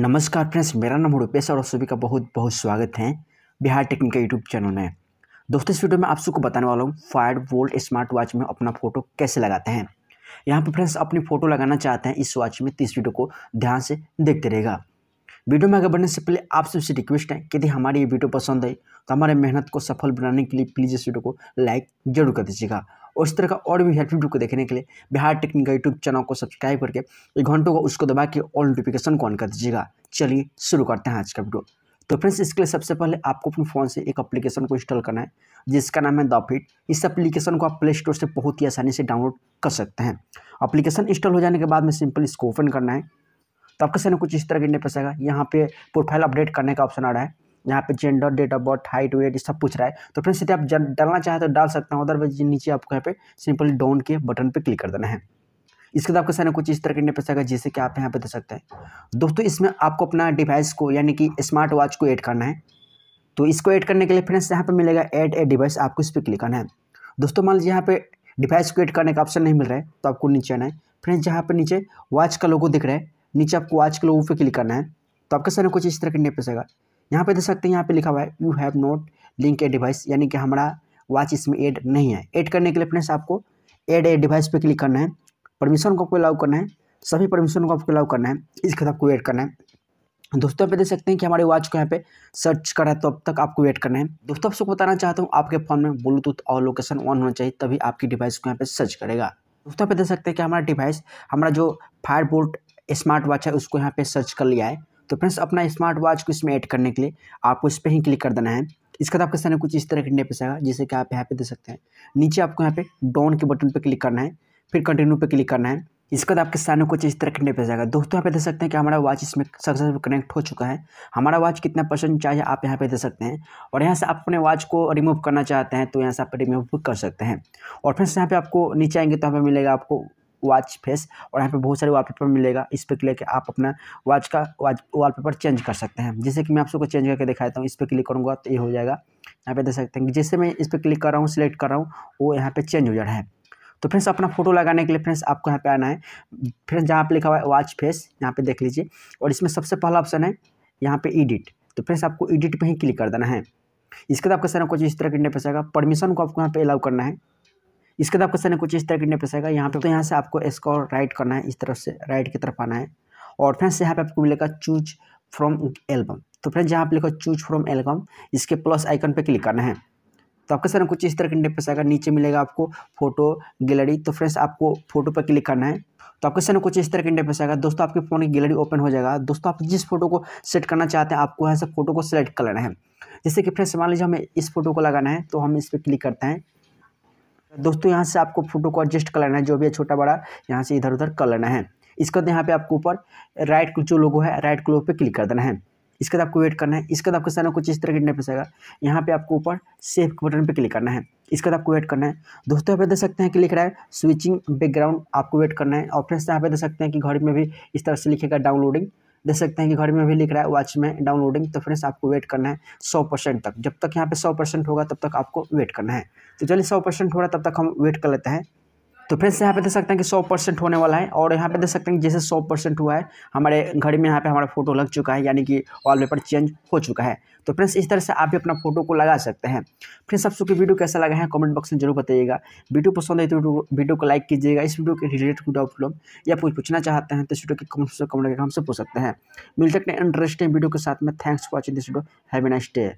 नमस्कार फ्रेंड्स मेरा नाम रूपेश और सभी का बहुत बहुत स्वागत है बिहार टेक्निकल यूट्यूब चैनल में दोस्तों इस वीडियो में आप सबको बताने वाला हूँ फायर वोल्ट स्मार्ट वॉच में अपना फ़ोटो कैसे लगाते हैं यहाँ पर फ्रेंड्स अपनी फ़ोटो लगाना चाहते हैं इस वॉच में तो इस वीडियो को ध्यान से देखते रहेगा वीडियो में आगे बढ़ने से पहले आप सबसे रिक्वेस्ट है कि यदि हमारी ये वीडियो पसंद आई तो हमारे मेहनत को सफल बनाने के लिए प्लीज़ इस वीडियो को लाइक जरूर कर दीजिएगा और इस तरह का और भी हेल्पफुल को देखने के लिए बिहार टेक्निकल यूट्यूब चैनल को सब्सक्राइब करके एक घंटों का उसको दबा के ऑल नोटिफिकेशन को ऑन कर दीजिएगा चलिए शुरू करते हैं आज का वीडियो तो फ्रेंड्स इसके लिए सबसे पहले आपको अपने फ़ोन से एक अप्लीकेशन को इंस्टॉल करना है जिसका नाम है द फिट इस एप्लीकेशन को आप प्ले स्टोर से बहुत ही आसानी से डाउनलोड कर सकते हैं अप्लीकेशन इंस्टॉल हो जाने के बाद में सिंपल इसको ओपन करना है तो आपके सामने कुछ इस तरह का इंटरफेस आएगा यहाँ पे प्रोफाइल अपडेट करने का ऑप्शन आ रहा है यहाँ पे gender date of birth height weight ये सब पूछ रहा है तो फ्रेंड्स यदि आप डालना चाहें तो डाल सकते हैं अदरवाइज नीचे आपको यहाँ पे सिंपल डाउन के बटन पर क्लिक कर देना है इसके बाद आपका सारे कुछ इस तरह करने पैसा का जैसे कि आप यहाँ पे दे सकते हैं दोस्तों इसमें आपको अपना डिवाइस को यानी कि स्मार्ट वॉच को ऐड करना है तो इसको ऐड करने के लिए फ्रेंड्स यहाँ पे मिलेगा ऐड ए डिवाइस आपको इस पर क्लिक करना है दोस्तों मान लीजिए यहाँ पे डिवाइस को ऐड करने का ऑप्शन नहीं मिल रहा है तो आपको नीचे आना है फ्रेंड्स जहाँ पर नीचे वॉच का लोगो दिख रहा है नीचे आपको वॉच के लोगों पर क्लिक करना है तो आपका सारे कुछ इस तरह के करने पैसेगा यहाँ पे देख सकते हैं यहाँ पे लिखा हुआ है you have not link a device यानी कि हमारा वॉच इसमें ऐड नहीं है ऐड करने के लिए फ्रेंड्स आपको ऐड ए डिवाइस पे क्लिक करना है परमिशन को आपको अलाउ करना है सभी परमिशन को आपको अलाउ करना है इसके साथ आपको वेट करना है दोस्तों यहाँ पे देख सकते हैं कि हमारे वॉच को यहाँ पे सर्च करा है तो अब तक आपको वेट करना है दोस्तों आपको बताना चाहता हूँ आपके फ़ोन में ब्लूटूथ और लोकेशन ऑन होना चाहिए तभी आपकी डिवाइस को यहाँ पे सर्च करेगा दोस्तों यहाँ पे देख सकते हैं कि हमारा डिवाइस हमारा जो फायर बोल्ट स्मार्ट वॉच है उसको यहाँ पे सर्च कर लिया है तो फ्रेंड्स अपना स्मार्ट वॉच को इसमें ऐड करने के लिए आपको इस पर ही क्लिक कर देना है इसका आपके सामने कुछ इस तरह के इंटरफेस आएगा जिसे कि आप यहाँ पे दे सकते हैं नीचे आपको यहाँ पे डॉन के बटन पर क्लिक करना है फिर कंटिन्यू पे क्लिक करना है इसके बाद आपके सामने कुछ इस तरह के इंटरफेस आएगा दोस्तों यहाँ पे दे सकते हैं कि हमारा वॉच इसमें सक्सेसफुल कनेक्ट हो चुका है हमारा वॉच कितना परसेंट चाहिए आप यहाँ पे दे सकते हैं और यहाँ से आप अपने वॉच को रिमूव करना चाहते हैं तो यहाँ से आप रिमूव कर सकते हैं और फ्रेंड्स यहाँ पर आपको नीचे आएंगे तो हमें मिलेगा आपको वॉच फेस और यहाँ पे बहुत सारे वॉलपेपर मिलेगा इस पर क्लिक आप अपना वॉच का वॉच वॉलपेपर चेंज कर सकते हैं जैसे कि मैं आप सबको चेंज करके दिखाता हूँ इस पर क्लिक करूँगा तो ये हो जाएगा यहाँ पे देख सकते हैं जैसे मैं इस पर क्लिक कर रहा हूँ सिलेक्ट कर रहा हूँ वो यहाँ पर चेंज हो जा रहा है तो फ्रेंड्स अपना फोटो लगाने के लिए फ्रेंड्स आपको यहाँ पर आना है फ्रेंड्स जहाँ पे लिखा हुआ है वॉच फेस यहाँ पे देख लीजिए और इसमें सबसे पहला ऑप्शन है यहाँ पे एडिट तो फ्रेंड्स आपको एडिट पर ही क्लिक कर देना है इसके बाद आपका सारा कुछ इस तरह करने पड़ जाएगा परमिशन को आपको यहाँ पे अलाउ करना है इसके बाद क्वेश्चन है कुछ इस तरह किडनेप आएगा यहाँ पे तो यहाँ से आपको एस राइट करना है इस तरफ से राइट की तरफ आना है और फ्रेंड्स यहाँ पे आपको मिलेगा चूज फ्रॉम एल्बम तो फ्रेंड्स जहाँ आप लिखा चूज फ्रॉम एल्बम इसके प्लस आइकन पर क्लिक करना है तो आपके सर कुछ इस तरह के इंटरफेस आएगा नीचे मिलेगा आपको फोटो गैलरी तो फ्रेंड्स आपको फोटो पर क्लिक करना है तो आपके सर कुछ इस तरह के पैसा आएगा दोस्तों आपके फ़ोन की गैलरी ओपन हो जाएगा दोस्तों आप जिस फोटो को सेट करना चाहते हैं आपको यहाँ से फोटो को सेलेक्ट कर लेना है जैसे कि फ्रेंड्स मान लीजिए हमें इस फोटो को लगाना है तो हम इस पर क्लिक करते हैं दोस्तों यहाँ से आपको फोटो को एडजस्ट कर लेना है जो भी है छोटा बड़ा यहाँ से इधर उधर कर लेना है इसके बाद यहाँ पे आपको ऊपर राइट जो लोगो है राइट क्लोग पे क्लिक कर देना है इसके बाद आपको वेट करना है इसके बाद आपके सामने कुछ इस तरह की इंटरफेस आएगा यहाँ पे आपको ऊपर सेव के बटन पे क्लिक करना है इसके बाद आपको वेट करना है दोस्तों यहाँ पे देख सकते हैं कि लिख रहा है स्विचिंग बैकग्राउंड आपको वेट करना है और फ्रेंड्स यहाँ पे देख सकते हैं कि घड़ी में भी इस तरह से लिखेगा डाउनलोडिंग देख सकते हैं कि घड़ी में भी लिख रहा है वॉच में डाउनलोडिंग तो फ्रेंड्स आपको वेट करना है सौ परसेंट तक जब तक यहाँ पे सौ परसेंट होगा तब तक आपको वेट करना है तो चलिए सौ परसेंट हो रहा है तब तक हम वेट कर लेते हैं तो फ्रेंड्स यहाँ पे देख सकते हैं कि सौ परसेंट होने वाला है और यहाँ पे देख सकते हैं जैसे सौ परसेंट हुआ है हमारे घड़ी में यहाँ पे हमारा फोटो लग चुका है यानी कि वॉलपेपर चेंज हो चुका है तो फ्रेंड्स इस तरह से आप भी अपना फोटो को लगा सकते हैं फ्रेंड्स आप सबको वीडियो कैसा लगा है कमेंट बॉक्स में जरूर बताइएगा वीडियो पसंद है तो वीडियो को लाइक कीजिएगा इस वीडियो के रिलेटेड डाउट प्रॉब्लम या कुछ पूछना चाहते हैं तो इस वीडियो के कमेंट कमेंट करके हमसे पूछ सकते हैं मिल सकते हैं इंटरेस्टिंग वीडियो के साथ में thanks for watching this video have a nice day